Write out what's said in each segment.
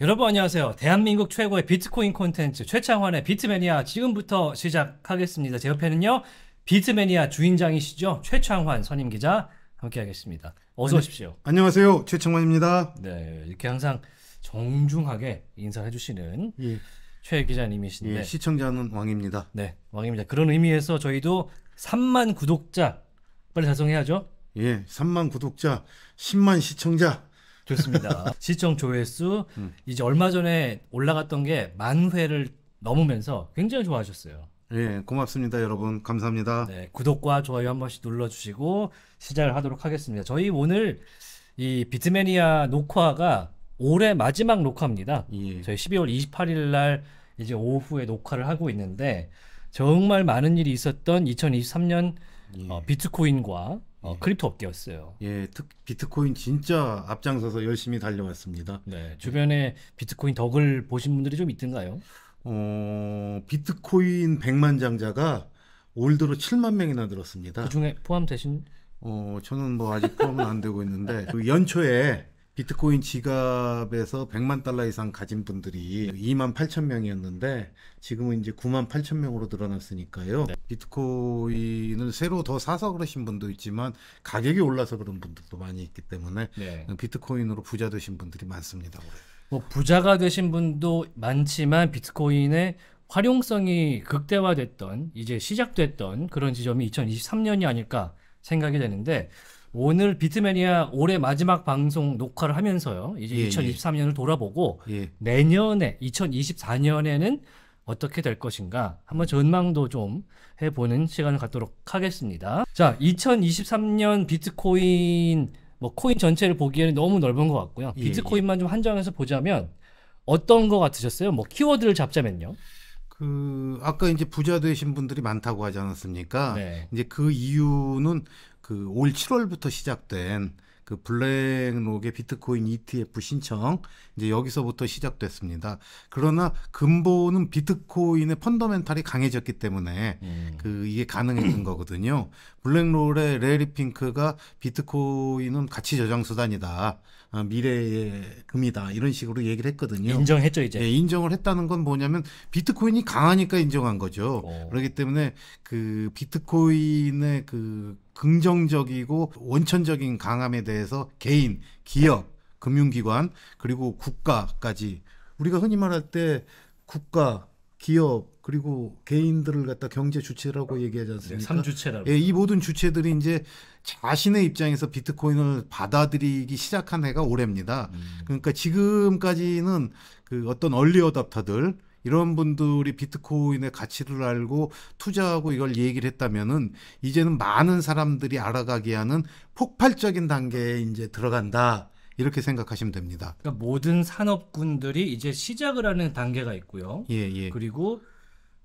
여러분 안녕하세요. 대한민국 최고의 비트코인 콘텐츠 최창환의 비트매니아 지금부터 시작하겠습니다. 제 옆에는요. 비트매니아 주인장이시죠. 최창환 선임 기자 함께하겠습니다. 어서 아니, 오십시오. 안녕하세요. 최창환입니다. 네, 이렇게 항상 정중하게 인사해 주시는 예. 최 기자님이신데 예, 시청자는 왕입니다. 네, 왕입니다. 그런 의미에서 저희도 3만 구독자 빨리 달성해야죠. 예, 3만 구독자, 10만 시청자 좋습니다. 시청 조회수 음. 이제 얼마 전에 올라갔던 게 만 회를 넘으면서 굉장히 좋아하셨어요. 예, 고맙습니다, 여러분. 감사합니다. 네, 구독과 좋아요 한 번씩 눌러주시고 시작을 하도록 하겠습니다. 저희 오늘 이 비트매니아 녹화가 올해 마지막 녹화입니다. 예. 저희 12월 28일 날 이제 오후에 녹화를 하고 있는데 정말 많은 일이 있었던 2023년 예. 어, 비트코인과 어, 예. 크립토 업계였어요. 예, 특, 비트코인 진짜 앞장서서 열심히 달려왔습니다. 네, 주변에 비트코인 덕을 보신 분들이 좀 있던가요? 어, 비트코인 100만 장자가 올드로 7만 명이나 늘었습니다. 그 중에 포함되신? 어, 저는 뭐 아직 포함은 안 되고 있는데 그 연초에 비트코인 지갑에서 100만 달러 이상 가진 분들이 2만 8천 명이었는데 지금은 이제 9만 8천 명으로 늘어났으니까요. 네. 비트코인을 새로 더 사서 그러신 분도 있지만 가격이 올라서 그런 분들도 많이 있기 때문에 네. 비트코인으로 부자 되신 분들이 많습니다. 뭐 부자가 되신 분도 많지만 비트코인의 활용성이 극대화됐던 이제 시작됐던 그런 지점이 2023년이 아닐까 생각이 되는데 오늘 비트매니아 올해 마지막 방송 녹화를 하면서요. 이제 예, 2023년을 예. 돌아보고 예. 내년에 2024년에는 어떻게 될 것인가 한번 전망도 좀 해보는 시간을 갖도록 하겠습니다. 자, 2023년 비트코인 뭐 코인 전체를 보기에는 너무 넓은 것 같고요. 예, 비트코인만 예. 좀 한정해서 보자면 어떤 것 같으셨어요? 뭐 키워드를 잡자면요. 그 아까 이제 부자 되신 분들이 많다고 하지 않았습니까? 네. 이제 그 이유는 그올 7월부터 시작된 그 블랙록의 비트코인 ETF 신청 이제 여기서부터 시작됐습니다. 그러나 근본은 비트코인의 펀더멘탈이 강해졌기 때문에 음. 그 이게 가능했던 거거든요. 블랙롤의 레리 핑크가 비트코인은 가치 저장 수단이다. 아, 어, 미래의 금이다 이런 식으로 얘기를 했거든요. 인정했죠 이제. 예, 인정을 했다는 건 뭐냐면 비트코인이 강하니까 인정한 거죠. 오. 어. 그렇기 때문에 그 비트코인의 그 긍정적이고 원천적인 강함에 대해서 개인, 기업, 금융기관 그리고 국가까지 우리가 흔히 말할 때 국가, 기업, 그리고 개인들을 갖다 경제 주체라고 얘기하지 네, 않습니까? 네, 주체라고. 예, 이 모든 주체들이 이제 자신의 입장에서 비트코인을 받아들이기 시작한 해가 올해입니다. 음. 그러니까 지금까지는 그 어떤 얼리 어답터들 이런 분들이 비트코인의 가치를 알고 투자하고 이걸 얘기를 했다면은 이제는 많은 사람들이 알아가게 하는 폭발적인 단계에 이제 들어간다. 이렇게 생각하시면 됩니다. 그러니까 모든 산업군들이 이제 시작을 하는 단계가 있고요. 예, 예. 그리고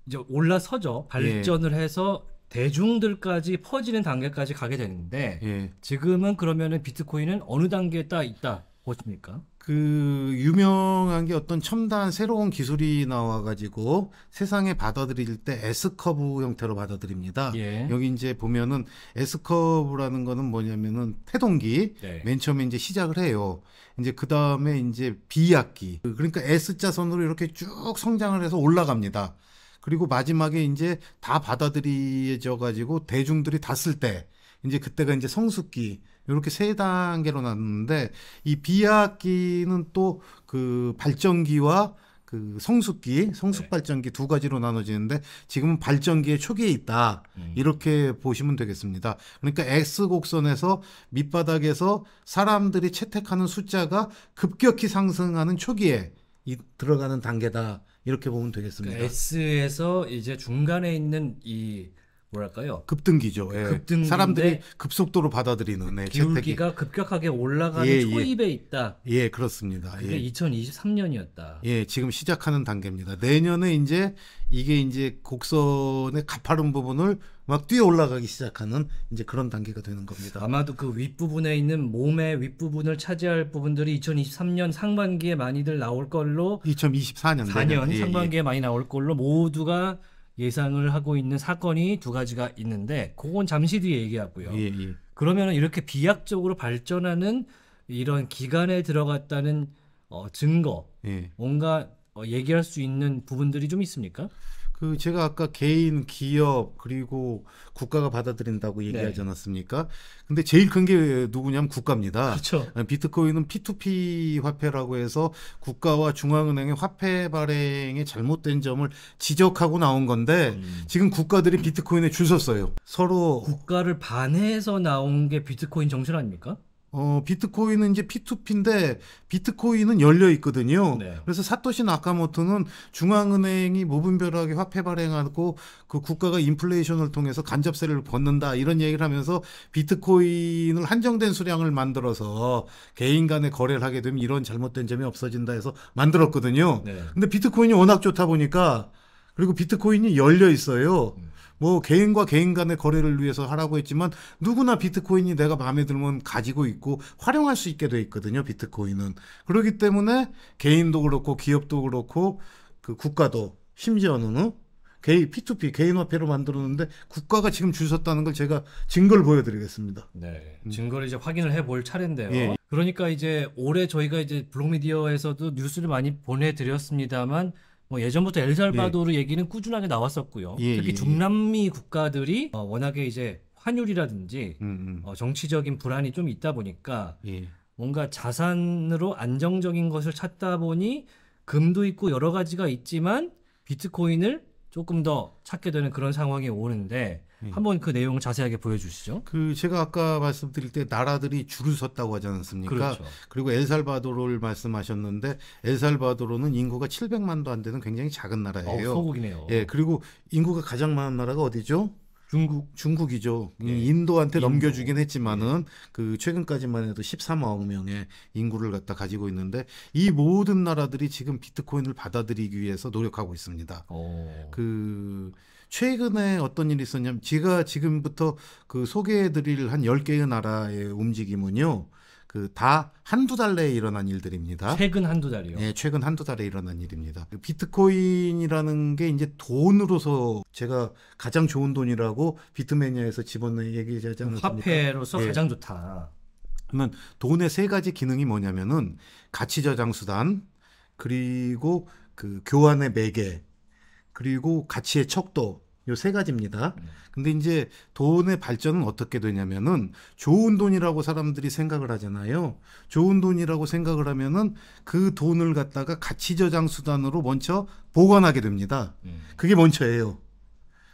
이제 올라서죠. 발전을 예. 해서 대중들까지 퍼지는 단계까지 가게 되는데 예. 지금은 그러면은 비트코인은 어느 단계에 딱 있다 보십니까? 그 유명한 게 어떤 첨단 새로운 기술이 나와가지고 세상에 받아들일 때 S 커브 형태로 받아들입니다. 예. 여기 이제 보면은 S 커브라는 거는 뭐냐면은 태동기 네. 맨 처음에 이제 시작을 해요. 이제 그 다음에 이제 b 약기 그러니까 S 자선으로 이렇게 쭉 성장을 해서 올라갑니다. 그리고 마지막에 이제 다 받아들여져 가지고 대중들이 다 쓸때 이제 그때가 이제 성숙기 이렇게 세 단계로 나눴는데 이 비약기는 또 그 발전기와 그 성숙기, 성숙 네. 발전기 네. 두 가지로 나눠지는데 지금은 발전기의 초기에 있다. 음. 이렇게 보시면 되겠습니다. 그러니까 X 곡선에서 밑바닥에서 사람들이 채택하는 숫자가 급격히 상승하는 초기에 이, 들어가는 단계다. 이렇게 보면 되겠습니다. 그 S에서 이제 중간에 있는 이 뭐랄까요? 급등기죠. 예. 급등 사람들이 급속도로 받아들이는 네, 기울기가 채택이. 급격하게 올라가는 예, 예. 초입에 예. 있다. 예, 그렇습니다. 예. 그게 2023년이었다. 예, 지금 시작하는 단계입니다. 내년에 이제 이게 이제 곡선의 가파른 부분을 막 뛰어 올라가기 시작하는 이제 그런 단계가 되는 겁니다. 아마도 그 윗부분에 있는 몸의 윗부분을 차지할 부분들이 2023년 상반기에 많이들 나올 걸로 2024년 4년 예, 예, 상반기에 예. 많이 나올 걸로 모두가 예상을 하고 있는 사건이 두 가지가 있는데 그건 잠시 뒤에 얘기하고요. 예, 예. 그러면 은 이렇게 비약적으로 발전하는 이런 기간에 들어갔다는 어, 증거 예. 뭔가 어, 얘기할 수 있는 부분들이 좀 있습니까? 그 제가 아까 개인, 기업 그리고 국가가 받아들인다고 네. 얘기하지 네. 않았습니까? 근데 제일 큰 게 누구냐면 국가입니다. 그렇죠. 예, 비트코인은 P2P 화폐라고 해서 국가와 중앙은행의 화폐 발행의 잘못된 점을 지적하고 나온 건데 음. 지금 국가들이 비트코인에 줄 섰어요. 서로 국가를 반해서 나온 게 비트코인 정신 아닙니까? 어, 비트코인은 이제 P2P인데 비트코인은 열려 있거든요. 네. 그래서 사토시 나카모토는 중앙은행이 무분별하게 화폐 발행하고 그 국가가 인플레이션을 통해서 간접세를 벗는다 이런 얘기를 하면서 비트코인을 한정된 수량을 만들어서 개인 간의 거래를 하게 되면 이런 잘못된 점이 없어진다 해서 만들었거든요. 네. 근데 비트코인이 워낙 좋다 보니까 그리고 비트코인이 열려 있어요. 음. 뭐 개인과 개인 간의 거래를 위해서 하라고 했지만 누구나 비트코인이 내가 마음에 들면 가지고 있고 활용할 수 있게 돼 있거든요. 비트코인은. 그렇기 때문에 개인도 그렇고 기업도 그렇고 그 국가도 심지어는 어? 개인 P2P 개인화폐로 만들었는데 국가가 지금 줄 섰다는 걸 제가 증거를 보여드리겠습니다. 네, 음. 증거를 이제 확인을 해볼 차례인데요. 예. 그러니까 이제 올해 저희가 이제 블록미디어에서도 뉴스를 많이 보내드렸습니다만 뭐 예전부터 엘살바도르 네. 얘기는 꾸준하게 나왔었고요. 예, 특히 예, 예, 중남미 국가들이 어, 워낙에 이제 환율이라든지 음, 음. 어, 정치적인 불안이 좀 있다 보니까 예. 뭔가 자산으로 안정적인 것을 찾다 보니 금도 있고 여러 가지가 있지만 비트코인을 조금 더 찾게 되는 그런 상황이 오는데 예. 한번 그 내용을 자세하게 보여주시죠. 그 제가 아까 말씀드릴 때 나라들이 줄을 섰다고 하지 않습니까? 그렇죠. 그리고 엘살바도르를 말씀하셨는데 엘살바도르는 인구가 700만도 안 되는 굉장히 작은 나라예요. 어, 소국이네요. 예, 그리고 인구가 가장 많은 나라가 어디죠? 중국 중국이죠. 예. 인도한테 인도. 넘겨주긴 했지만은 예. 그 최근까지만 해도 13억 명의 인구를 갖다 가지고 있는데 이 모든 나라들이 지금 비트코인을 받아들이기 위해서 노력하고 있습니다. 오. 어. 그 최근에 어떤 일이 있었냐면 제가 지금부터 그 소개해 드릴 한 10개의 나라의 움직임은요. 그 다 한두 달 내에 일어난 일들입니다. 최근 한두 달이요. 네, 최근 한두 달에 일어난 일입니다. 비트코인이라는 게 이제 돈으로서 제가 가장 좋은 돈이라고 비트매니아에서 집어넣은 얘기하지 않 화폐로서 네. 가장 좋다. 그러면 돈의 세 가지 기능이 뭐냐면은 가치 저장 수단 그리고 그 교환의 매개 그리고 가치의 척도 요 세 가지입니다. 근데 이제 돈의 발전은 어떻게 되냐면은 좋은 돈이라고 사람들이 생각을 하잖아요. 좋은 돈이라고 생각을 하면은 그 돈을 갖다가 가치 저장 수단으로 먼저 보관하게 됩니다. 음. 그게 먼저예요.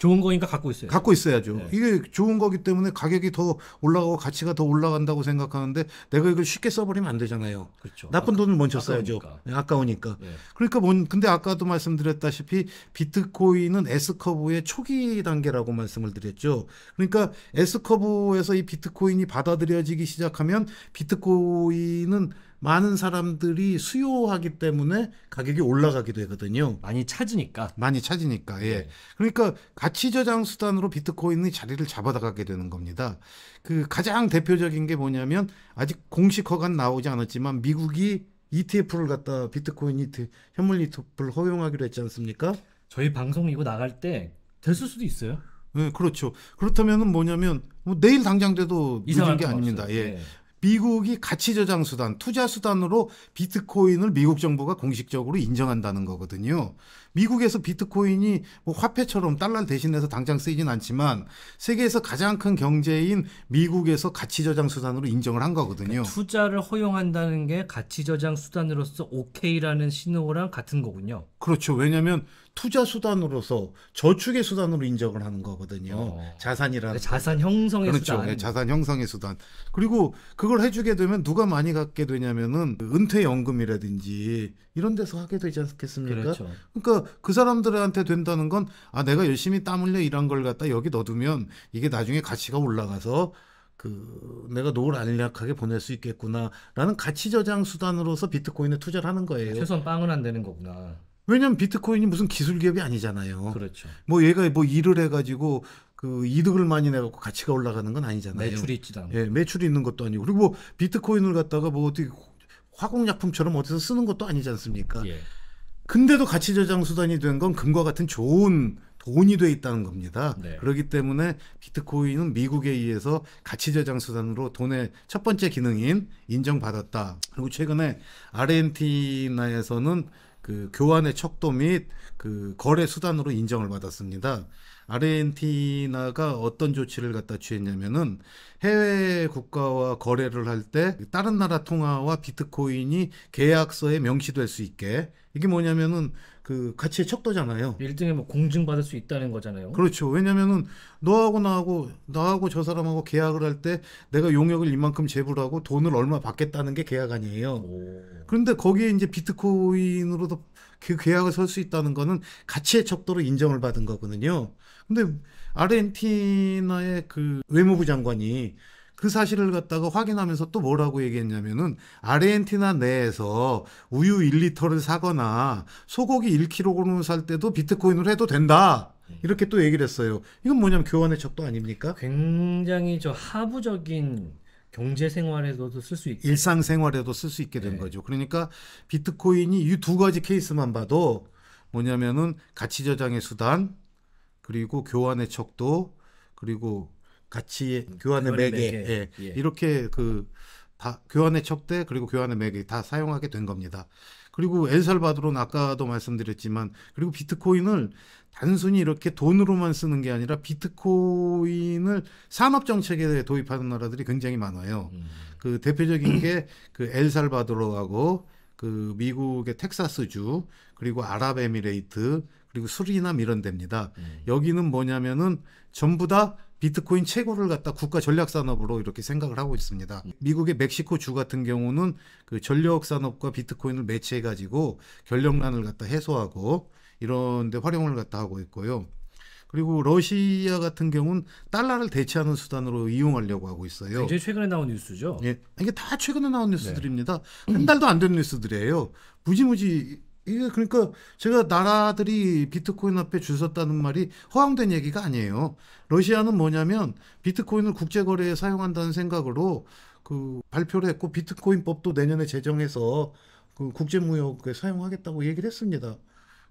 좋은 거니까 갖고 있어요. 갖고 있어야죠. 네. 이게 좋은 거기 때문에 가격이 더 올라가고 가치가 더 올라간다고 생각하는데 내가 이걸 쉽게 써버리면 안 되잖아요. 그렇죠. 나쁜 아까, 돈을 먼저 써야죠. 아까우니까. 네, 아까우니까. 네. 그러니까 뭔 근데 아까도 말씀드렸다시피 비트코인은 S 커브의 초기 단계라고 말씀을 드렸죠. 그러니까 S 커브에서 이 비트코인이 받아들여지기 시작하면 비트코인은 많은 사람들이 수요하기 때문에 가격이 올라가게 되거든요. 많이 찾으니까. 많이 찾으니까. 예. 네. 그러니까 가치 저장 수단으로 비트코인이 자리를 잡아나가게 되는 겁니다. 그 가장 대표적인 게 뭐냐면 아직 공식 허가는 나오지 않았지만 미국이 ETF를 갖다 비트코인 이 e t 현물 ETF를 허용하기로 했지 않습니까? 저희 방송 이거 나갈 때 됐을 수도 있어요. 네, 그렇죠. 그렇다면은 뭐냐면 뭐 내일 당장 돼도 이 늦은 게 아닙니다. 없어요. 예. 네. 미국이 가치 저장 수단, 투자 수단으로 비트코인을 미국 정부가 공식적으로 인정한다는 거거든요. 미국에서 비트코인이 뭐 화폐처럼 달러를 대신해서 당장 쓰이진 않지만 세계에서 가장 큰 경제인 미국에서 가치 저장 수단으로 인정을 한 거거든요. 그러니까 투자를 허용한다는 게 가치 저장 수단으로서 오케이라는 신호랑 같은 거군요. 그렇죠. 왜냐하면 투자 수단으로서 저축의 수단으로 인정을 하는 거거든요. 어. 자산이라는 자산 형성의 그렇죠. 수단. 네, 자산 형성의 수단. 그리고 그걸 해주게 되면 누가 많이 갖게 되냐면은 은퇴 연금이라든지 이런 데서 하게 되지 않겠습니까? 그렇죠. 그러니까 그 사람들한테 된다는 건 아 내가 열심히 땀 흘려 일한 걸 갖다 여기 넣어두면 이게 나중에 가치가 올라가서 그 내가 노을 안일하게 보낼 수 있겠구나라는 가치 저장 수단으로서 비트코인에 투자를 하는 거예요. 최소한 빵은 안 되는 거구나. 왜냐면 비트코인이 무슨 기술 기업이 아니잖아요. 그렇죠. 뭐 얘가 뭐 일을 해가지고 그 이득을 많이 내갖고 가치가 올라가는 건 아니잖아요. 매출이 있지도 않고. 예, 매출이 있는 것도 아니고 그리고 뭐 비트코인을 갖다가 뭐 어떻게 화공약품처럼 어디서 쓰는 것도 아니지 않습니까? 예. 근데도 가치 저장 수단이 된 건 금과 같은 좋은 돈이 돼 있다는 겁니다. 네. 그렇기 때문에 비트코인은 미국에 의해서 가치 저장 수단으로 돈의 첫 번째 기능인 인정받았다. 그리고 최근에 아르헨티나에서는 그 교환의 척도 및 그 거래 수단으로 인정을 받았습니다. 아르헨티나가 어떤 조치를 갖다 취했냐면은 해외 국가와 거래를 할 때 다른 나라 통화와 비트코인이 계약서에 명시될 수 있게 이게 뭐냐면은 그 가치의 척도잖아요. 일등에뭐 공증 받을 수 있다는 거잖아요. 그렇죠. 왜냐면은 너하고 나하고 나하고 저 사람하고 계약을 할 때 내가 용역을 이만큼 제부를 하고 돈을 얼마 받겠다는 게 계약 아니에요. 오. 그런데 거기에 이제 비트코인으로도 그 계약을 설 수 있다는 거는 가치의 척도로 인정을 받은 거거든요. 근데 아르헨티나의 그 외무부 장관이 그 사실을 갖다가 확인하면서 또 뭐라고 얘기했냐면은 아르헨티나 내에서 우유 1리터를 사거나 소고기 1kg을 살 때도 비트코인으로 해도 된다. 이렇게 또 얘기를 했어요. 이건 뭐냐면 교환의 척도 아닙니까? 굉장히 저 하부적인 경제 생활에도 쓸 수 있게 일상 생활에도 쓸 수 있게 된 네. 거죠. 그러니까 비트코인이 이 두 가지 케이스만 봐도 뭐냐면은 가치 저장의 수단 그리고 교환의 척도 그리고 같이 교환의 매개, 매개. 예. 예. 이렇게 그다 교환의 척대 그리고 교환의 매개 다 사용하게 된 겁니다. 그리고 엘살바도르는 아까도 말씀드렸지만 그리고 비트코인을 단순히 이렇게 돈으로만 쓰는 게 아니라 비트코인을 산업 정책에 도입하는 나라들이 굉장히 많아요. 음. 그 대표적인 게 그 엘살바도르하고 그 미국의 텍사스주 그리고 아랍에미레이트 그리고 수리남 뭐 이런 데입니다. 음. 여기는 뭐냐면은 전부 다 비트코인 채굴을 갖다 국가 전략 산업으로 이렇게 생각을 하고 있습니다. 음. 미국의 멕시코 주 같은 경우는 그 전력 산업과 비트코인을 매치해 가지고 결력난을 갖다 해소하고 이런 데 활용을 갖다 하고 있고요. 그리고 러시아 같은 경우는 달러를 대체하는 수단으로 이용하려고 하고 있어요. 굉장히 최근에 나온 뉴스죠. 예, 아, 이게 다 최근에 나온 네. 뉴스들입니다. 네. 한 달도 안 된 뉴스들이에요. 무지무지 이게 그러니까 제가 나라들이 비트코인 앞에 줄 섰다는 말이 허황된 얘기가 아니에요. 러시아는 뭐냐면 비트코인을 국제 거래에 사용한다는 생각으로 그 발표를 했고 비트코인법도 내년에 제정해서 그 국제 무역에 사용하겠다고 얘기를 했습니다.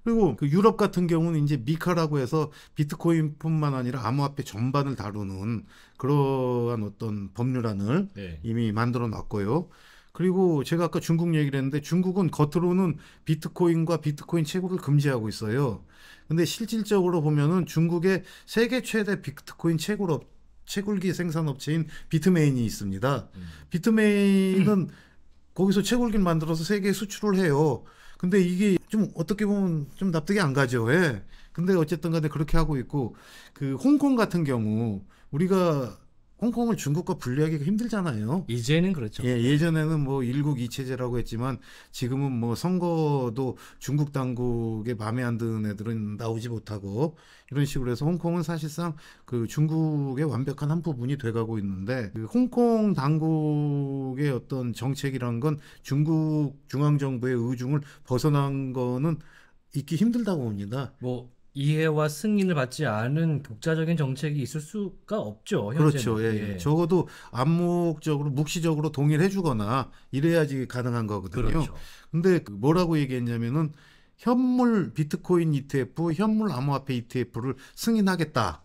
그리고 그 유럽 같은 경우는 이제 미카라고 해서 비트코인뿐만 아니라 암호화폐 전반을 다루는 그러한 어떤 법률안을 네. 이미 만들어 놨고요. 그리고 제가 아까 중국 얘기를 했는데 중국은 겉으로는 비트코인과 비트코인 채굴을 금지하고 있어요. 근데 실질적으로 보면은 중국의 세계 최대 비트코인 채굴업 채굴기 생산업체인 비트메인이 있습니다. 음. 비트메인은 거기서 채굴기를 만들어서 세계에 수출을 해요. 근데 이게 좀 어떻게 보면 좀 납득이 안 가죠. 예. 근데 어쨌든 간에 그렇게 하고 있고 그 홍콩 같은 경우 우리가 홍콩을 중국과 분리하기가 힘들잖아요. 이제는 그렇죠. 예, 예전에는 뭐 일국 이체제라고 했지만 지금은 뭐 선거도 중국 당국의 마음에 안 드는 애들은 나오지 못하고 이런 식으로 해서 홍콩은 사실상 그 중국의 완벽한 한 부분이 돼가고 있는데 그 홍콩 당국의 어떤 정책이란 건 중국 중앙 정부의 의중을 벗어난 거는 있기 힘들다고 봅니다. 뭐 이해와 승인을 받지 않은 독자적인 정책이 있을 수가 없죠. 현재는. 그렇죠. 예, 예. 예. 적어도 암묵적으로 묵시적으로 동의를 해주거나 이래야지 가능한 거거든요. 그렇죠. 데 그 뭐라고 얘기했냐면은 현물 비트코인 ETF, 현물 암호화폐 ETF를 승인하겠다라고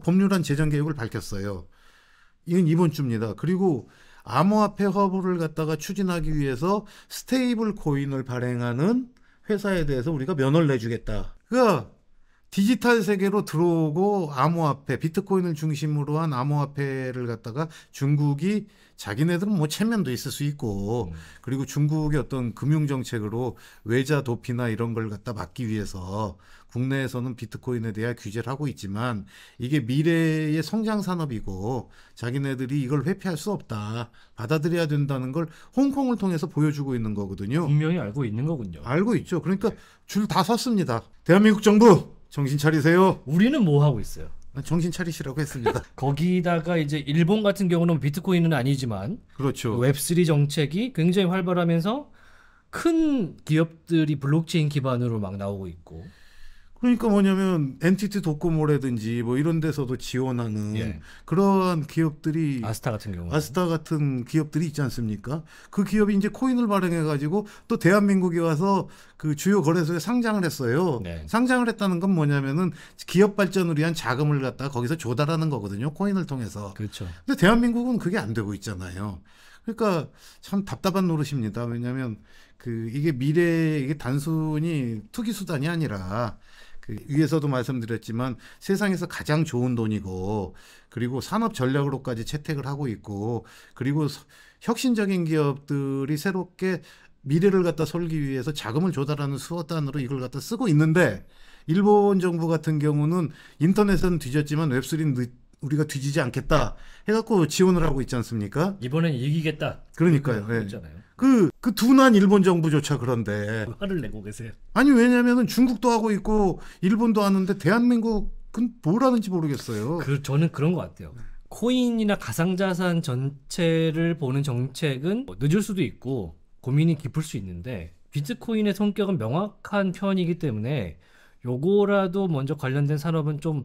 법률안 제정 계획을 밝혔어요. 이건 이번 주입니다. 그리고 암호화폐 허브를 갖다가 추진하기 위해서 스테이블 코인을 발행하는 회사에 대해서 우리가 면허를 내주겠다. 그러니까 디지털 세계로 들어오고 암호화폐, 비트코인을 중심으로 한 암호화폐를 갖다가 중국이 자기네들은 뭐 체면도 있을 수 있고 음. 그리고 중국의 어떤 금융 정책으로 외자 도피나 이런 걸 갖다 막기 위해서 국내에서는 비트코인에 대한 규제를 하고 있지만 이게 미래의 성장 산업이고 자기네들이 이걸 회피할 수 없다. 받아들여야 된다는 걸 홍콩을 통해서 보여주고 있는 거거든요. 분명히 알고 있는 거군요. 알고 있죠. 그러니까 네. 줄다 섰습니다. 대한민국 정부 정신 차리세요. 우리는 뭐 하고 있어요? 아, 정신 차리시라고 했습니다. 거기다가 이제 일본 같은 경우는 비트코인은 아니지만 그렇죠. 웹3 정책이 굉장히 활발하면서 큰 기업들이 블록체인 기반으로 막 나오고 있고 그러니까 뭐냐면 엔티티 도코모래든지 뭐 이런 데서도 지원하는 예. 그러한 기업들이 아스타 같은 경우 아스타 같은 기업들이 있지 않습니까? 그 기업이 이제 코인을 발행해 가지고 또 대한민국에 와서 그 주요 거래소에 상장을 했어요. 네. 상장을 했다는 건 뭐냐면은 기업 발전을 위한 자금을 갖다 거기서 조달하는 거거든요. 코인을 통해서. 그렇죠. 근데 대한민국은 그게 안 되고 있잖아요. 그러니까 참 답답한 노릇입니다. 왜냐면그 이게 미래 이게 단순히 투기 수단이 아니라 그 위에서도 말씀드렸지만 세상에서 가장 좋은 돈이고 그리고 산업 전략으로까지 채택을 하고 있고 그리고 혁신적인 기업들이 새롭게 미래를 갖다 설기 위해서 자금을 조달하는 수단으로 호 이걸 갖다 쓰고 있는데 일본 정부 같은 경우는 인터넷은 뒤졌지만 웹3는 우리가 뒤지지 않겠다 해갖고 지원을 하고 있지 않습니까? 이번엔 이기겠다. 그러니까요. 네. 있잖아요. 예. 그, 그 둔한 일본 정부조차 그런데. 화를 내고 계세요. 아니, 왜냐면은 중국도 하고 있고, 일본도 하는데, 대한민국은 뭘 하는지 모르겠어요. 그, 저는 그런 것 같아요. 코인이나 가상자산 전체를 보는 정책은 뭐 늦을 수도 있고, 고민이 깊을 수 있는데, 비트코인의 성격은 명확한 편이기 때문에, 요거라도 먼저 관련된 산업은 좀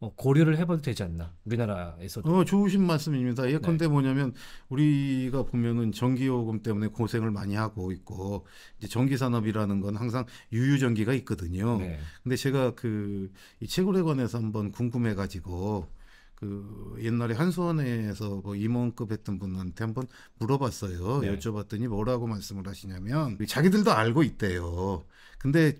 어, 고려를 해봐도 되지 않나 우리나라에서도 어, 좋으신 말씀입니다 예컨대 네. 뭐냐면 우리가 보면은 전기요금 때문에 고생을 많이 하고 있고 이제 전기 산업이라는 건 항상 유유전기가 있거든요 네. 근데 제가 그이 채굴에 관해서 한번 궁금해 가지고 그 옛날에 한수원에서 뭐 임원급 했던 분한테 한번 물어봤어요 네. 여쭤봤더니 뭐라고 말씀을 하시냐면 자기들도 알고 있대요 근데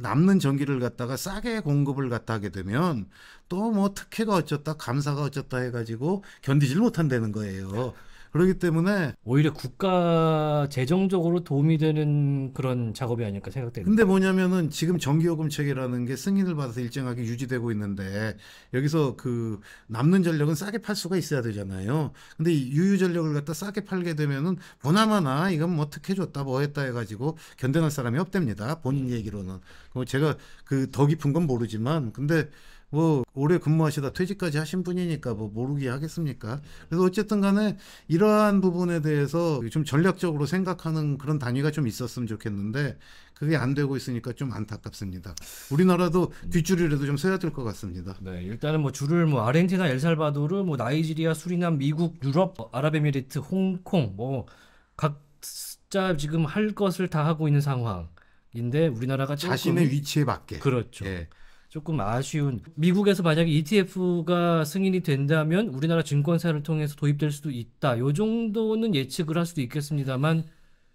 남는 전기를 갖다가 싸게 공급을 갖다 하게 되면 또 뭐 특혜가 어쩌다 감사가 어쩌다 해가지고 견디질 못한다는 거예요. 그렇기 때문에 오히려 국가 재정적으로 도움이 되는 그런 작업이 아닐까 생각돼요. 근데 뭐냐면은 지금 정기요금 체계라는 게 승인을 받아서 일정하게 유지되고 있는데 여기서 그 남는 전력은 싸게 팔 수가 있어야 되잖아요. 근데 유유 전력을 갖다 싸게 팔게 되면은 보나마나 이건 뭐 특혜 줬다 뭐 했다 해가지고 견뎌낼 사람이 없답니다. 본인 얘기로는. 뭐 제가 그 더 깊은 건 모르지만 근데 뭐 오래 근무하시다 퇴직까지 하신 분이니까 뭐 모르게 하겠습니까? 그래서 어쨌든 간에 이러한 부분에 대해서 좀 전략적으로 생각하는 그런 단위가 좀 있었으면 좋겠는데 그게 안 되고 있으니까 좀 안타깝습니다. 우리나라도 음. 뒷줄이라도 좀 서야 될 것 같습니다. 네, 일단은 뭐 줄을 뭐 아르헨티나, 엘살바도르, 뭐 나이지리아, 수리남, 미국, 유럽, 아랍에미리트, 홍콩 뭐 각자 지금 할 것을 다 하고 있는 상황. 인데 우리나라가 자신의 위치에 맞게 그렇죠. 예. 조금 아쉬운 미국에서 만약에 ETF가 승인이 된다면 우리나라 증권사를 통해서 도입될 수도 있다. 요 정도는 예측을 할 수도 있겠습니다만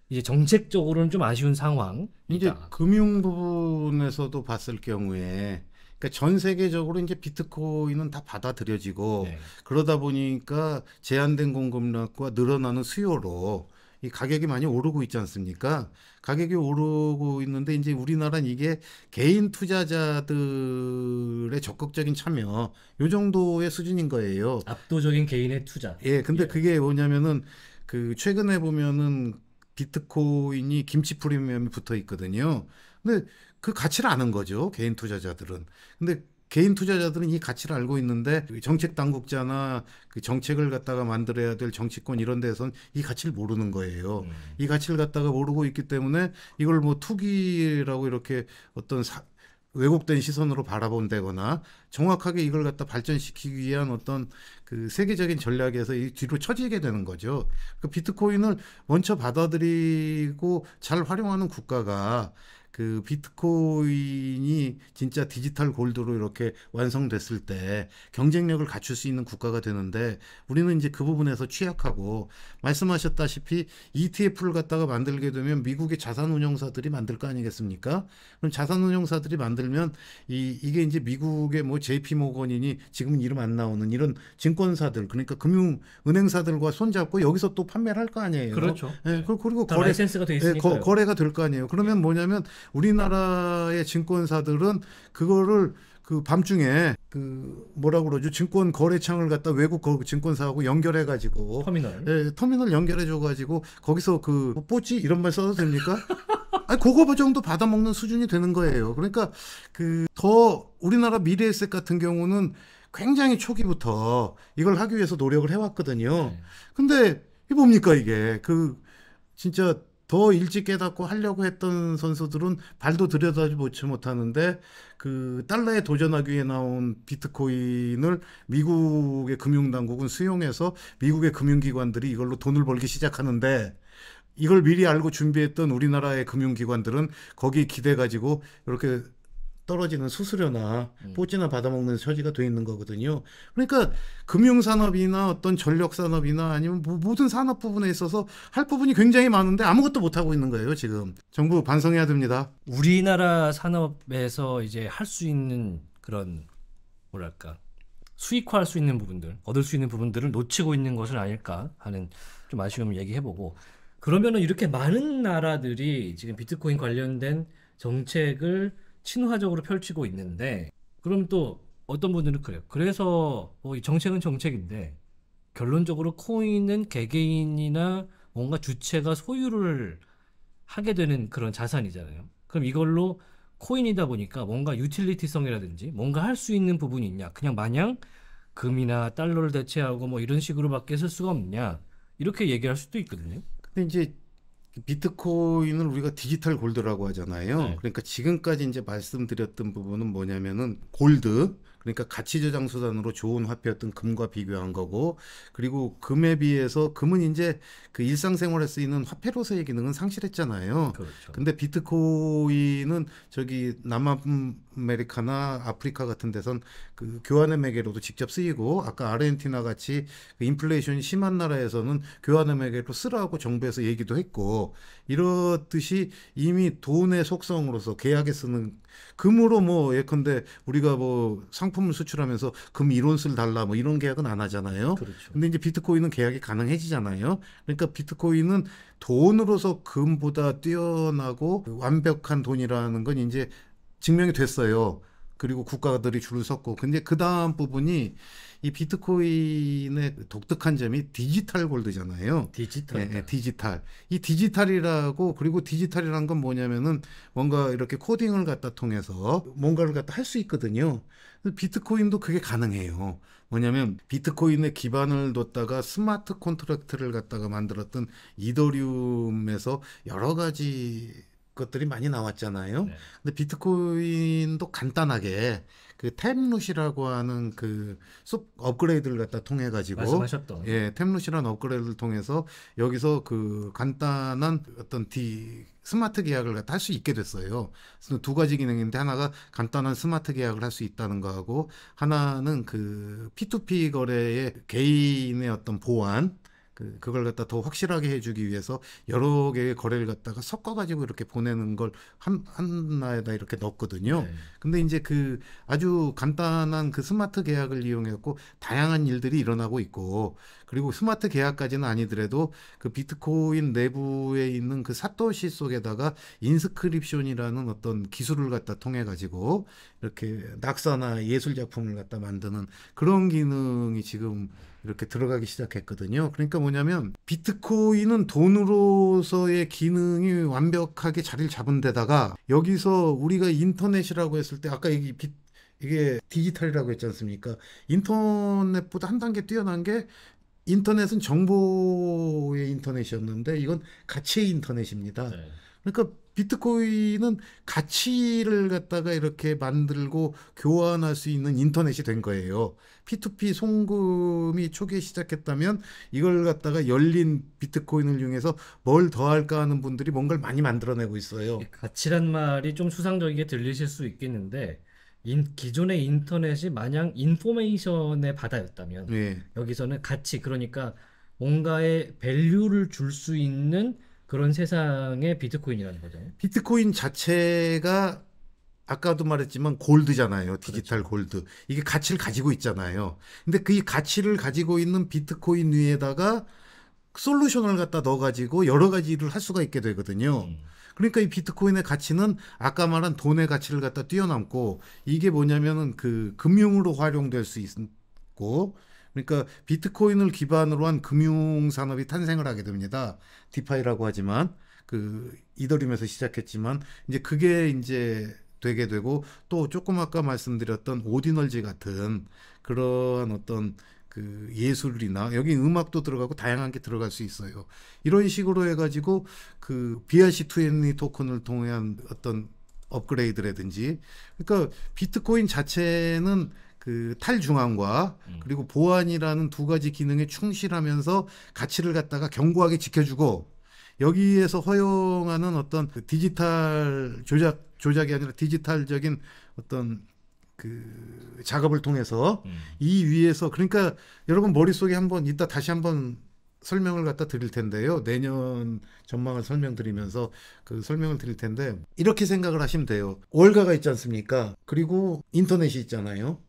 이제 정책적으로는 좀 아쉬운 상황. 이제 금융 부분에서도 봤을 경우에 그러니까 전 세계적으로 이제 비트코인은 다 받아들여지고 네. 그러다 보니까 제한된 공급량과 늘어나는 수요로 이 가격이 많이 오르고 있지 않습니까? 가격이 오르고 있는데 이제 우리나라는 이게 개인 투자자들의 적극적인 참여 요 정도의 수준인 거예요. 압도적인 개인의 투자. 예, 근데 예. 그게 뭐냐면은 그 최근에 보면은 비트코인이 김치 프리미엄이 붙어 있거든요. 근데 그 가치를 아는 거죠 개인 투자자들은. 근데 개인 투자자들은 이 가치를 알고 있는데 정책 당국자나 그 정책을 갖다가 만들어야 될 정치권 이런 데선 이 가치를 모르는 거예요. 음. 이 가치를 갖다가 모르고 있기 때문에 이걸 뭐 투기라고 이렇게 어떤 사, 왜곡된 시선으로 바라본다거나 정확하게 이걸 갖다 발전시키기 위한 어떤 그 세계적인 전략에서 이 뒤로 처지게 되는 거죠. 그 비트코인을 먼저 받아들이고 잘 활용하는 국가가 그 비트코인이 진짜 디지털 골드로 이렇게 완성됐을 때 경쟁력을 갖출 수 있는 국가가 되는데 우리는 이제 그 부분에서 취약하고 말씀하셨다시피 ETF를 갖다가 만들게 되면 미국의 자산운용사들이 만들 거 아니겠습니까? 그럼 자산운용사들이 만들면 이 이게 이제 미국의 뭐 JP 모건이니 지금은 이름 안 나오는 이런 증권사들 그러니까 금융 은행사들과 손잡고 여기서 또 판매를 할 거 아니에요. 그렇죠. 예, 그리고 거래 센스가 돼 있으니까 예, 거래가 될 거 아니에요. 그러면 예. 뭐냐면 우리나라의 증권사들은 그거를 그 밤중에 그 뭐라고 그러죠 증권 거래창을 갖다 외국 거, 증권사하고 연결해 가지고 터미널 예, 터미널 연결해 줘 가지고 거기서 그 뽀찌 이런 말 써도 됩니까? 아니 그거 정도 받아 먹는 수준이 되는 거예요. 그러니까 그 더 우리나라 미래에셋 같은 경우는 굉장히 초기부터 이걸 하기 위해서 노력을 해왔거든요. 네. 근데 이 뭡니까 이게 그 진짜 더 일찍 깨닫고 하려고 했던 선수들은 발도 들여다보지 못하는데 그 달러에 도전하기 위해 나온 비트코인을 미국의 금융당국은 수용해서 미국의 금융기관들이 이걸로 돈을 벌기 시작하는데 이걸 미리 알고 준비했던 우리나라의 금융기관들은 거기 기대 가지고 이렇게 떨어지는 수수료나 뽀찌나 음. 받아먹는 처지가 돼 있는 거거든요. 그러니까 금융산업이나 어떤 전력산업이나 아니면 모든 산업 부분에 있어서 할 부분이 굉장히 많은데 아무것도 못하고 있는 거예요, 지금. 정부 반성해야 됩니다. 우리나라 산업에서 이제 할 수 있는 그런 뭐랄까 수익화할 수 있는 부분들, 얻을 수 있는 부분들을 놓치고 있는 것은 아닐까 하는 좀 아쉬움을 얘기해보고 그러면은 이렇게 많은 나라들이 지금 비트코인 관련된 정책을 친화적으로 펼치고 있는데 그럼 또 어떤 분들은 그래요. 그래서 뭐 정책은 정책인데 결론적으로 코인은 개개인이나 뭔가 주체가 소유를 하게 되는 그런 자산이잖아요. 그럼 이걸로 코인이다 보니까 뭔가 유틸리티성이라든지 뭔가 할 수 있는 부분이 있냐. 그냥 마냥 금이나 달러를 대체하고 뭐 이런 식으로밖에 쓸 수가 없냐. 이렇게 얘기할 수도 있거든요. 근데 이제 비트코인을 우리가 디지털 골드라고 하잖아요. 네. 그러니까 지금까지 이제 말씀드렸던 부분은 뭐냐면은 골드 그러니까 가치 저장 수단으로 좋은 화폐였던 금과 비교한 거고 그리고 금에 비해서 금은 이제 그 일상생활에 쓰이는 화폐로서의 기능은 상실했잖아요. 그렇죠. 근데 비트코인은 저기 남한 아메리카나 아프리카 같은 데선 그 교환의 매개로도 직접 쓰이고 아까 아르헨티나 같이 그 인플레이션이 심한 나라에서는 교환의 매개로 쓰라고 정부에서 얘기도 했고 이렇듯이 이미 돈의 속성으로서 계약에 쓰는 금으로 뭐 예컨대 우리가 뭐 상품을 수출하면서 금 이론수를 달라 뭐 이런 계약은 안 하잖아요. 그렇죠. 근데 이제 비트코인은 계약이 가능해지잖아요. 그러니까 비트코인은 돈으로서 금보다 뛰어나고 완벽한 돈이라는 건 이제 증명이 됐어요. 그리고 국가들이 줄을 섰고 근데 그 다음 부분이 이 비트코인의 독특한 점이 디지털 골드잖아요. 디지털. 예, 예 디지털. 이 디지털이라고 그리고 디지털이란 건 뭐냐면은 뭔가 이렇게 코딩을 갖다 통해서 뭔가를 갖다 할 수 있거든요. 비트코인도 그게 가능해요. 뭐냐면 비트코인의 기반을 뒀다가 스마트 콘트랙트를 갖다가 만들었던 이더리움에서 여러 가지 것들이 많이 나왔잖아요. 네. 근데 비트코인도 간단하게 그템루시라고 하는 그 업그레이드를 갖다 통해 가지고 말씀하셨던 예, 템루시라는 업그레이드를 통해서 여기서 그 간단한 어떤 디 스마트 계약을 갖다 할 수 있게 됐어요. 그래서 두 가지 기능인데 하나가 간단한 스마트 계약을 할 수 있다는 거하고 하나는 그 P2P 거래의 개인의 어떤 보안 그 그걸 갖다 더 확실하게 해주기 위해서 여러 개의 거래를 갖다가 섞어가지고 이렇게 보내는 걸한 하나에다 이렇게 넣었거든요. 네. 근데 이제 그 아주 간단한 그 스마트 계약을 이용해갖고 다양한 일들이 일어나고 있고 그리고 스마트 계약까지는 아니더라도 그 비트코인 내부에 있는 그 사토시 속에다가 인스크립션이라는 어떤 기술을 갖다 통해 가지고 이렇게 낙서나 예술 작품을 갖다 만드는 그런 기능이 지금 이렇게 들어가기 시작했거든요. 그러니까 뭐냐면 비트코인은 돈으로서의 기능이 완벽하게 자리를 잡은 데다가 여기서 우리가 인터넷이라고 했을 때 아까 얘기 비, 이게 디지털이라고 했지 않습니까? 인터넷보다 한 단계 뛰어난 게 인터넷은 정보의 인터넷이었는데 이건 가치의 인터넷입니다. 네. 그러니까 비트코인은 가치를 갖다가 이렇게 만들고 교환할 수 있는 인터넷이 된 거예요. P2P 송금이 초기에 시작했다면 이걸 갖다가 열린 비트코인을 이용해서 뭘 더할까 하는 분들이 뭔가를 많이 만들어내고 있어요. 가치란 말이 좀 수상적이게 들리실 수 있겠는데 인, 기존의 인터넷이 마냥 인포메이션의 바다였다면 예. 여기서는 같이 그러니까 뭔가의 밸류를 줄 수 있는 그런 세상의 비트코인이라는 거죠. 비트코인 자체가 아까도 말했지만 골드잖아요. 그렇죠. 디지털 그렇죠. 골드. 이게 가치를 가지고 있잖아요. 근데 그 가치를 가지고 있는 비트코인 위에다가 솔루션을 갖다 넣어가지고 여러 가지 일을 할 수가 있게 되거든요. 음. 그러니까 이 비트코인의 가치는 아까 말한 돈의 가치를 갖다 뛰어넘고 이게 뭐냐면은 그 금융으로 활용될 수 있고 그러니까 비트코인을 기반으로 한 금융 산업이 탄생을 하게 됩니다. 디파이라고 하지만 그 이더리움에서 시작했지만 이제 그게 이제 되게 되고 또 조금 아까 말씀드렸던 오디널지 같은 그러한 어떤 그 예술이나 여기 음악도 들어가고 다양한 게 들어갈 수 있어요. 이런 식으로 해가지고 그 b r c 2 m 토큰을 통한 어떤 업그레이드라든지 그러니까 비트코인 자체는 그 탈중앙과 음. 그리고 보안이라는 두 가지 기능에 충실하면서 가치를 갖다가 견고하게 지켜주고 여기에서 허용하는 어떤 그 디지털 조작 조작이 아니라 디지털적인 어떤 그 작업을 통해서 음. 이 위에서 그러니까 여러분 머릿속에 한번 이따 다시 한번 설명을 갖다 드릴 텐데요. 내년 전망을 설명드리면서 그 설명을 드릴 텐데 이렇게 생각을 하시면 돼요. 월가가 있지 않습니까? 그리고 인터넷이 있잖아요.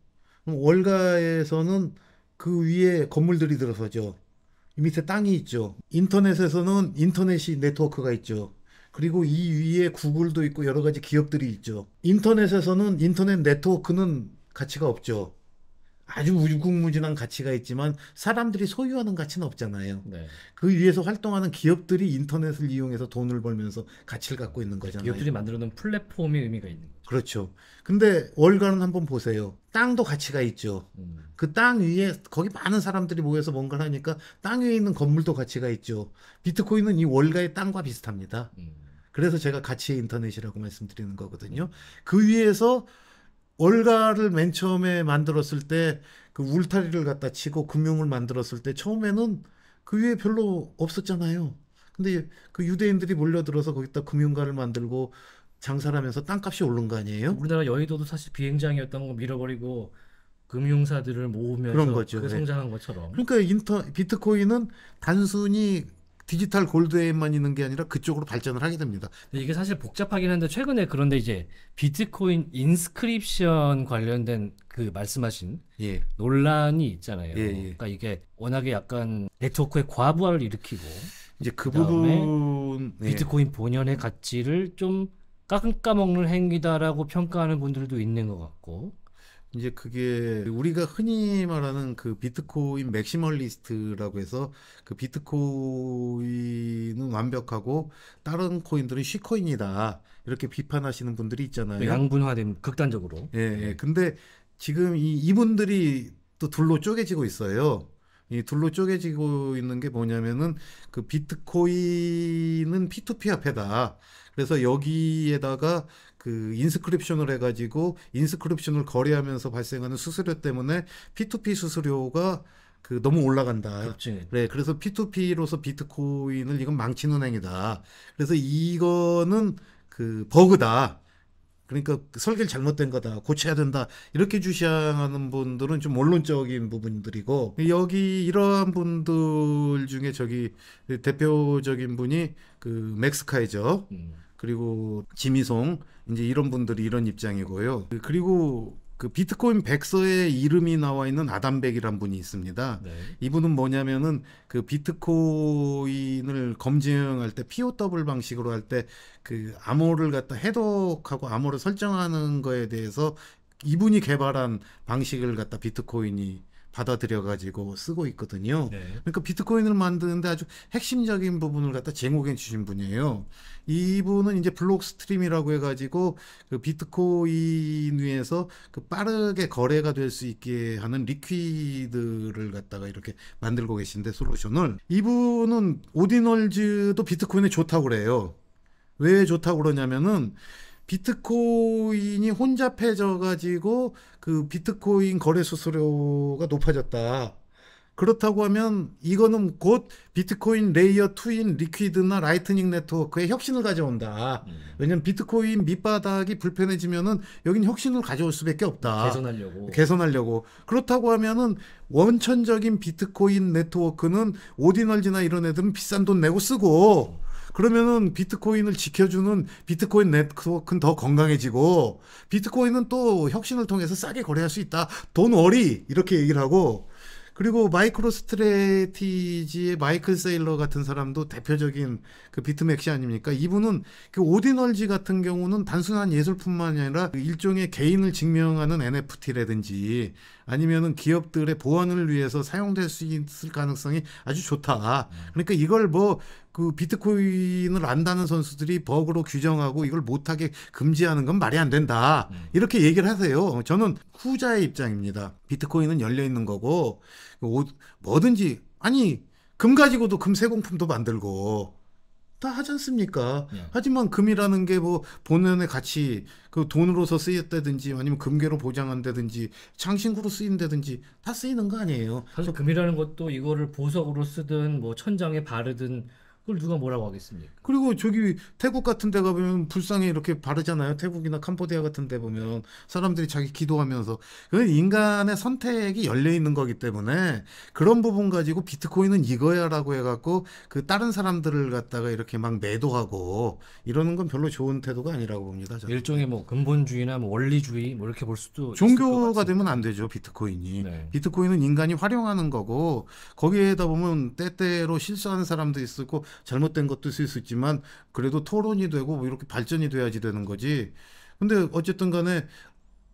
월가에서는 그 위에 건물들이 들어서죠. 밑에 땅이 있죠. 인터넷에서는 인터넷이 네트워크가 있죠. 그리고 이 위에 구글도 있고 여러 가지 기업들이 있죠. 인터넷에서는 인터넷 네트워크는 가치가 없죠. 아주 우궁무진한 가치가 있지만 사람들이 소유하는 가치는 없잖아요. 네. 그 위에서 활동하는 기업들이 인터넷을 이용해서 돈을 벌면서 가치를 갖고 있는 거잖아요. 기업들이 만들어 놓은 플랫폼이 의미가 있는 거죠. 그렇죠. 근데 월간은 한번 보세요. 땅도 가치가 있죠. 음. 그땅 위에 거기 많은 사람들이 모여서 뭔가를 하니까 땅 위에 있는 건물도 가치가 있죠. 비트코인은 이 월가의 땅과 비슷합니다. 음. 그래서 제가 가치의 인터넷이라고 말씀드리는 거거든요. 그 위에서 월가를 맨 처음에 만들었을 때 그 울타리를 갖다 치고 금융을 만들었을 때 처음에는 그 위에 별로 없었잖아요. 근데 그 유대인들이 몰려들어서 거기다 금융가를 만들고 장사를 하면서 땅값이 오른 거 아니에요? 우리나라 여의도도 사실 비행장이었던 거 밀어버리고 금융사들을 모으면서 그런 거죠. 그 성장한 것처럼. 그러니까 인터 비트코인은 단순히 디지털 골드에만 있는 게 아니라 그쪽으로 발전을 하게 됩니다. 이게 사실 복잡하긴 한데 최근에 그런데 이제 비트코인 인스크립션 관련된 그 말씀하신 예. 논란이 있잖아요. 예, 예. 그러니까 이게 워낙에 약간 네트워크의 과부하를 일으키고 이제 그 부분 네. 비트코인 본연의 가치를 좀 깎아먹는 행위다라고 평가하는 분들도 있는 것 같고 이제 그게 우리가 흔히 말하는 그 비트코인 맥시멀리스트라고 해서 그 비트코인은 완벽하고 다른 코인들은 쉬코인이다 이렇게 비판하시는 분들이 있잖아요. 네, 양분화된 극단적으로. 예, 예. 네. 근데 지금 이 이분들이 또 둘로 쪼개지고 있어요. 이 둘로 쪼개지고 있는 게 뭐냐면은 그 비트코인은 P2P 앞에다 그래서 여기에다가 그 인스크립션을 해가지고 인스크립션을 거래하면서 발생하는 수수료 때문에 P2P 수수료가 그 너무 올라간다. 그렇지. 그래 네, 그래서 P2P로서 비트코인을 이건 망치는 행위다. 그래서 이거는 그 버그다. 그러니까 그 설계를 잘못된 거다 고쳐야 된다 이렇게 주시하는 분들은 좀 원론적인 부분들이고 여기 이러한 분들 중에 저기 대표적인 분이 그 맥스카이죠. 음. 그리고 지미송 이제 이런 분들이 이런 입장이고요. 그리고 그 비트코인 백서에 이름이 나와 있는 아담백이란 분이 있습니다. 네. 이분은 뭐냐면은 그 비트코인을 검증할 때 POW 방식으로 할 때 그 암호를 갖다 해독하고 암호를 설정하는 거에 대해서 이분이 개발한 방식을 갖다 비트코인이 받아들여 가지고 쓰고 있거든요. 네. 그러니까 비트코인을 만드는데 아주 핵심적인 부분을 갖다 제목해 주신 분이에요. 이분은 이제 블록 스트림이라고 해 가지고 그 비트코인 위에서 그 빠르게 거래가 될 수 있게 하는 리퀴드를 갖다가 이렇게 만들고 계신데 솔루션을 이분은 오디널즈도 비트코인에 좋다고 그래요. 왜 좋다고 그러냐면은 비트코인이 혼자 패져가지고 그 비트코인 거래 수수료가 높아졌다. 그렇다고 하면 이거는 곧 비트코인 레이어 2인 리퀴드나 라이트닝 네트워크의 혁신을 가져온다. 음. 왜냐면 비트코인 밑바닥이 불편해지면은 여긴 혁신을 가져올 수밖에 없다. 개선하려고. 개선하려고. 그렇다고 하면은 원천적인 비트코인 네트워크는 오디널지나 이런 애들은 비싼 돈 내고 쓰고 음. 그러면은 비트코인을 지켜주는 비트코인 네트워크는 더 건강해지고 비트코인은 또 혁신을 통해서 싸게 거래할 수 있다. 돈 어리 이렇게 얘기를 하고 그리고 마이크로 스트레티지의 마이클 세일러 같은 사람도 대표적인 그 비트맥시 아닙니까? 이분은 그 오디널지 같은 경우는 단순한 예술뿐만이 아니라 일종의 개인을 증명하는 NFT라든지 아니면은 기업들의 보안을 위해서 사용될 수 있을 가능성이 아주 좋다. 그러니까 이걸 뭐그 비트코인을 안다는 선수들이 버그로 규정하고 이걸 못하게 금지하는 건 말이 안 된다. 음. 이렇게 얘기를 하세요. 저는 후자의 입장입니다. 비트코인은 열려 있는 거고 뭐든지 아니 금 가지고도 금 세공품도 만들고 다 하지 않습니까? 예. 하지만 금이라는 게 뭐 본연의 가치 그 돈으로서 쓰였다든지 아니면 금괴로 보장한다든지 장신구로 쓰인다든지 다 쓰이는 거 아니에요? 사실 금이라는 것도 이거를 보석으로 쓰든 뭐 천장에 바르든 그걸 누가 뭐라고 하겠습니까? 그리고 저기 태국 같은 데 가면 보 불상에 이렇게 바르잖아요. 태국이나 캄보디아 같은 데 보면 사람들이 자기 기도하면서 그건 인간의 선택이 열려 있는 거기 때문에 그런 부분 가지고 비트코인은 이거야라고 해 갖고 그 다른 사람들을 갖다가 이렇게 막 매도하고 이러는 건 별로 좋은 태도가 아니라고 봅니다. 저는. 일종의 뭐 근본주의나 뭐 원리주의 뭐 이렇게 볼 수도 종교가 되면 안 되죠. 비트코인이. 네. 비트코인은 인간이 활용하는 거고 거기에다 보면 때때로 실수하는 사람도 있고 잘못된 것도 있을 수 있지만 그래도 토론이 되고 뭐 이렇게 발전이 돼야지 되는 거지. 근데 어쨌든 간에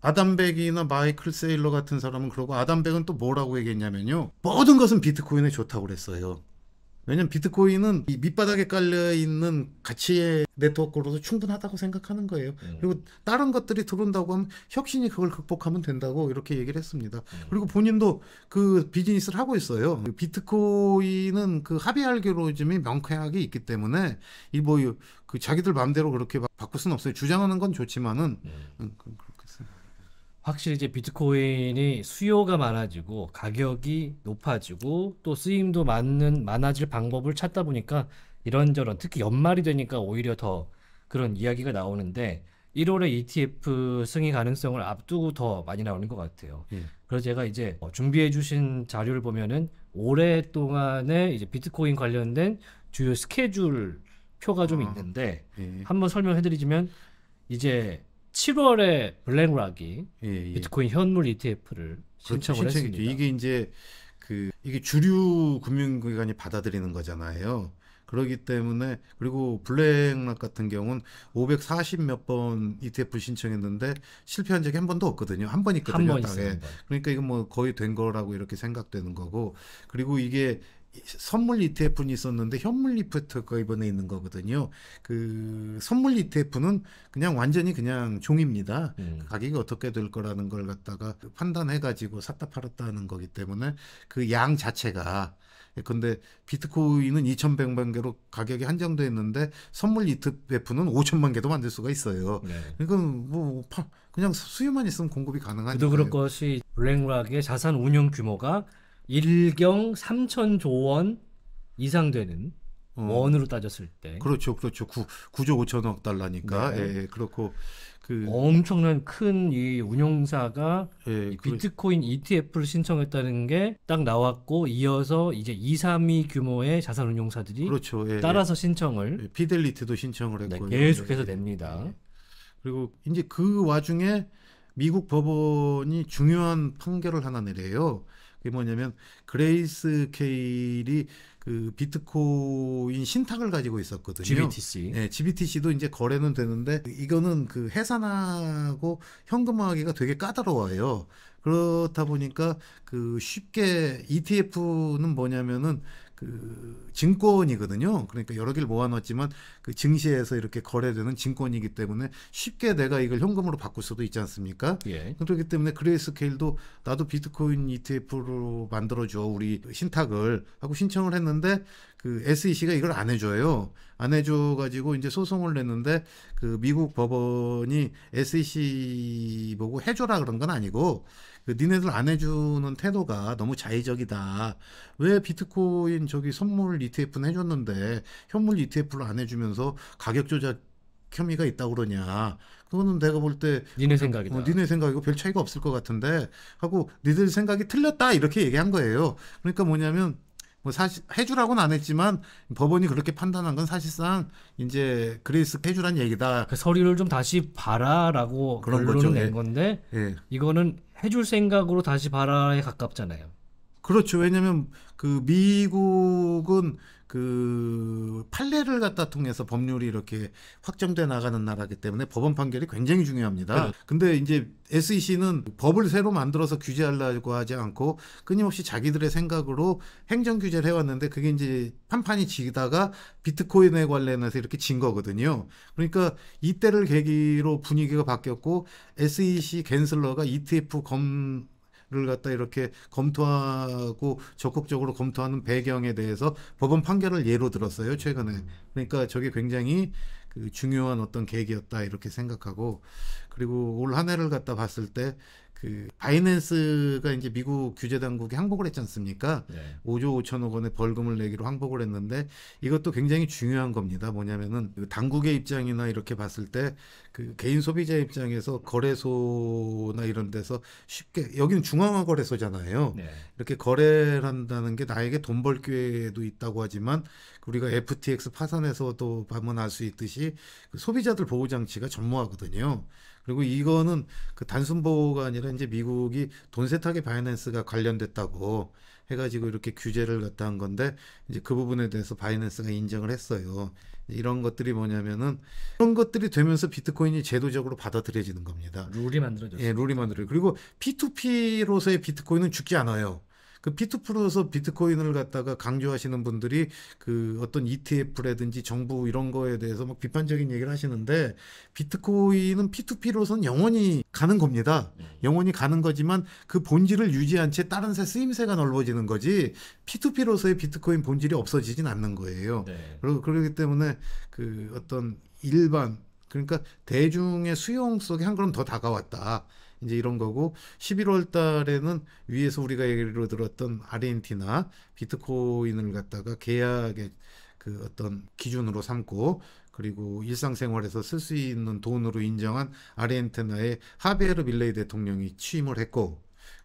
아담백이나 마이클 세일러 같은 사람은 그러고 아담백은 또 뭐라고 얘기했냐면요. 모든 것은 비트코인에 좋다고 그랬어요. 왜냐면 비트코인은 이 밑바닥에 깔려 있는 가치의 네트워크로도 충분하다고 생각하는 거예요. 음. 그리고 다른 것들이 들어온다고 하면 혁신이 그걸 극복하면 된다고 이렇게 얘기를 했습니다. 음. 그리고 본인도 그 비즈니스를 하고 있어요. 비트코인은 그 합의 알고로즘이 명쾌하게 있기 때문에 이 뭐 그 자기들 마음대로 그렇게 바꿀 수는 없어요. 주장하는 건 좋지만은 음. 음 그, 그, 확실히 이제 비트코인이 수요가 많아지고 가격이 높아지고 또 쓰임도 많은 많아질 방법을 찾다 보니까 이런저런 특히 연말이 되니까 오히려 더 그런 이야기가 나오는데 1월에 ETF 승인 가능성을 앞두고 더 많이 나오는 것 같아요. 예. 그래서 제가 이제 어, 준비해 주신 자료를 보면은 오랫동안에 이제 비트코인 관련된 주요 스케줄 표가 좀 아, 있는데 예. 한번 설명해 드리자면 이제 7월에 블랙락이 예, 예. 비트코인 현물 ETF를 그렇죠. 신청을 그렇죠, 했습니다. 이게 이제 그 이게 주류 금융기관이 받아들이는 거잖아요. 그러기 때문에 그리고 블랙락 같은 경우는 540 몇 번 ETF 신청했는데 실패한 적이 한 번도 없거든요. 한번이거든요한번 예. 그러니까 이건 뭐 거의 된 거라고 이렇게 생각되는 거고 그리고 이게 선물 ETF는 있었는데 현물 ETF가 이번에 있는 거거든요. 그 선물 ETF는 그냥 완전히 그냥 종입니다. 음. 가격이 어떻게 될 거라는 걸 갖다가 판단해 가지고 샀다 팔았다 하는 거기 때문에 그 양 자체가 근데 비트코인은 2,100만 개로 가격이 한정돼 있는데 선물 ETF는 5천만 개도 만들 수가 있어요. 네. 그러니까 뭐 그냥 수요만 있으면 공급이 가능한. 그도 그럴 것이 블랙락의 자산 운용 규모가 일경 3천조 원 이상 되는 어. 원으로 따졌을 때 그렇죠, 그렇죠. 9, 9조 5천억 달러니까 네. 예, 예, 그렇고 그 엄청난 큰 이 운용사가 예, 비트코인 ETF를 신청했다는 게 딱 나왔고 이어서 이제 2, 3위 규모의 자산운용사들이 그렇죠. 예, 예, 따라서 신청을 예, 피델리티도 신청을 했고 네, 계속해서 됩니다 예, 그리고 이제 그 와중에 미국 법원이 중요한 판결을 하나 내려요. 그게 뭐냐면 그레이스 케일이 그 비트코인 신탁을 가지고 있었거든요. GBTC. 네, GBTC도 이제 거래는 되는데 이거는 그 해산하고 현금화하기가 되게 까다로워요. 그렇다 보니까 그 쉽게 ETF는 뭐냐면은 그 증권이거든요. 그러니까 여러 개를 모아놨지만 그 증시에서 이렇게 거래되는 증권이기 때문에 쉽게 내가 이걸 현금으로 바꿀 수도 있지 않습니까? 예. 그렇기 때문에 그레이스케일도 나도 비트코인 ETF로 만들어줘 우리 신탁을 하고 신청을 했는데 그 SEC가 이걸 안 해줘요. 안 해줘가지고 이제 소송을 냈는데 그 미국 법원이 SEC 보고 해줘라 그런 건 아니고 그 니네들 안 해주는 태도가 너무 자의적이다. 왜 비트코인 저기 선물 ETF는 해줬는데 현물 ETF를 안 해주면서 가격 조작 혐의가 있다고 그러냐. 그거는 내가 볼 때 니네 생각이다. 어, 니네 생각이고 별 차이가 없을 것 같은데 하고 니들 생각이 틀렸다 이렇게 얘기한 거예요. 그러니까 뭐냐면 뭐 사실 해주라고는 안 했지만 법원이 그렇게 판단한 건 사실상 이제 그레이스 해주란 얘기다. 그 서류를 좀 다시 봐라라고 그런 거죠. 낸 건데 예. 예. 이거는 해줄 생각으로 다시 바라에 가깝잖아요. 그렇죠. 왜냐하면 그 미국은 그 판례를 갖다 통해서 법률이 이렇게 확정돼 나가는 나라기 때문에 법원 판결이 굉장히 중요합니다. 네. 근데 이제 SEC는 법을 새로 만들어서 규제하려고 하지 않고 끊임없이 자기들의 생각으로 행정 규제를 해왔는데 그게 이제 판판이 지다가 비트코인에 관련해서 이렇게 진 거거든요. 그러니까 이때를 계기로 분위기가 바뀌었고 SEC 갠슬러가 ETF 검를 갖다 이렇게 검토하고 적극적으로 검토하는 배경에 대해서 법원 판결을 예로 들었어요 최근에 음. 그러니까 저게 굉장히 그 중요한 어떤 계기였다 이렇게 생각하고 그리고 올 한해를 갖다 봤을 때그 바이낸스가 이제 미국 규제 당국이 항복을 했지 않습니까? 네. 5조 5천억 원의 벌금을 내기로 항복을 했는데 이것도 굉장히 중요한 겁니다. 뭐냐면은 그 당국의 입장이나 이렇게 봤을 때 그 개인 소비자 입장에서 거래소나 이런 데서 쉽게 여기는 중앙화 거래소잖아요. 네. 이렇게 거래를 한다는 게 나에게 돈 벌 기회도 있다고 하지만 우리가 FTX 파산에서도 반문할 수 있듯이 그 소비자들 보호 장치가 전무하거든요. 그리고 이거는 그 단순 보호가 아니라 이제 미국이 돈 세탁의 바이낸스가 관련됐다고 해가지고 이렇게 규제를 갖다 한 건데 이제 그 부분에 대해서 바이낸스가 인정을 했어요. 이런 것들이 뭐냐면은 그런 것들이 되면서 비트코인이 제도적으로 받아들여지는 겁니다. 룰이 만들어졌어요. 예, 룰이 만들어요. 그리고 P2P로서의 비트코인은 죽지 않아요. 그 p 2프로서 비트코인을 갖다가 강조하시는 분들이 그 어떤 ETF라든지 정부 이런 거에 대해서 막 비판적인 얘기를 하시는데 비트코인은 P2P로선 영원히 가는 겁니다. 음. 영원히 가는 거지만 그 본질을 유지한 채 다른 새 쓰임새가 넓어지는 거지 P2P로서의 비트코인 본질이 없어지진 않는 거예요. 네. 그렇기 때문에 그 어떤 일반 그러니까 대중의 수용 속에 한 걸음 더 다가왔다. 이제 이런 거고 11월 달에는 위에서 우리가 예를 들었던 아르헨티나 비트코인을 갖다가 계약의 그 어떤 기준으로 삼고 그리고 일상생활에서 쓸 수 있는 돈으로 인정한 아르헨티나의 하베르 밀레이 대통령이 취임을 했고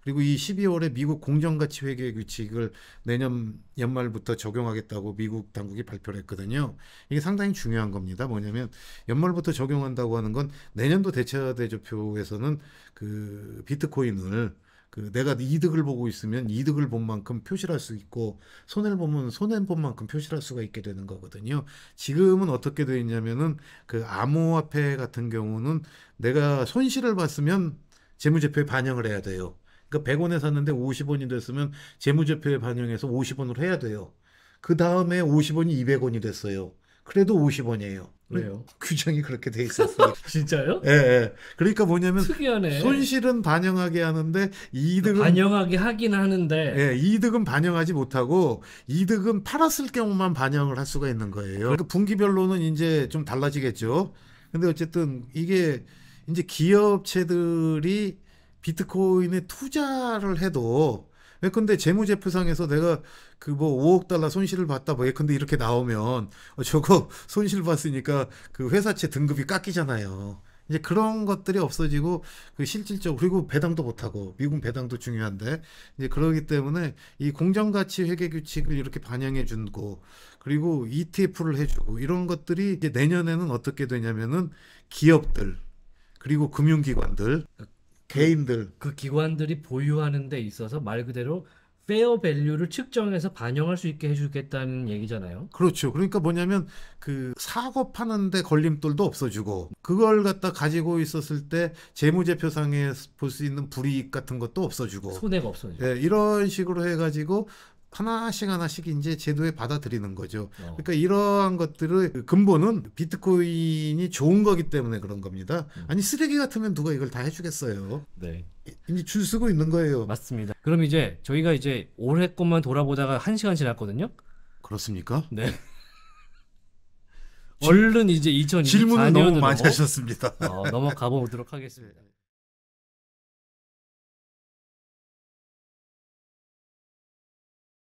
그리고 이 12월에 미국 공정가치 회계 규칙을 내년 연말부터 적용하겠다고 미국 당국이 발표를 했거든요. 이게 상당히 중요한 겁니다. 뭐냐면 연말부터 적용한다고 하는 건 내년도 대체화대조표에서는 그 비트코인을 그 내가 이득을 보고 있으면 이득을 본 만큼 표시할 수 있고 손해를 보면 손해 본 만큼 표시할 수가 있게 되는 거거든요. 지금은 어떻게 되어 있냐면은 그 암호화폐 같은 경우는 내가 손실을 봤으면 재무제표에 반영을 해야 돼요. 그 100원에 샀는데 50원이 됐으면 재무제표에 반영해서 50원으로 해야 돼요. 그 다음에 50원이 200원이 됐어요. 그래도 50원이에요. 왜요? 규정이 그렇게 돼 있었어요. 진짜요? 예, 예. 그러니까 뭐냐면 특이하네. 손실은 반영하게 하는데 이득은 반영하게 하긴 하는데 예, 이득은 반영하지 못하고 이득은 팔았을 경우만 반영을 할 수가 있는 거예요. 그러니까 분기별로는 이제 좀 달라지겠죠. 근데 어쨌든 이게 이제 기업체들이 비트코인에 투자를 해도 예컨대 재무제표상에서 내가 그 뭐 5억 달러 손실을 봤다 뭐예 근데 이렇게 나오면 어, 저거 손실 봤으니까 그 회사채 등급이 깎이잖아요. 이제 그런 것들이 없어지고 그실질적 그리고 배당도 못하고 미국 배당도 중요한데 이제 그러기 때문에 이 공정가치 회계 규칙을 이렇게 반영해 준고 그리고 ETF를 해주고 이런 것들이 이제 내년에는 어떻게 되냐면은 기업들 그리고 금융기관들 개인들 그, 그 기관들이 보유하는 데 있어서 말 그대로 페어 밸류를 측정해서 반영할 수 있게 해주겠다는 얘기잖아요. 그렇죠. 그러니까 뭐냐면 그 사고 파는데 걸림돌도 없어지고 그걸 갖다 가지고 있었을 때 재무제표상에 볼 수 있는 불이익 같은 것도 없어지고 손해가 없어지고 예, 이런 식으로 해가지고 하나씩 하나씩 이제 제도에 받아들이는 거죠. 어. 그러니까 이러한 것들을 근본은 비트코인이 좋은 거기 때문에 그런 겁니다. 음. 아니 쓰레기 같으면 누가 이걸 다 해주겠어요. 네. 이미 줄 쓰고 있는 거예요. 맞습니다. 그럼 이제 저희가 이제 올해 것만 돌아보다가 한 시간 지났거든요. 그렇습니까? 네. 얼른 이제 2024년 질문을 너무 많이 하셨습니다. 어, 넘어가 보도록 하겠습니다.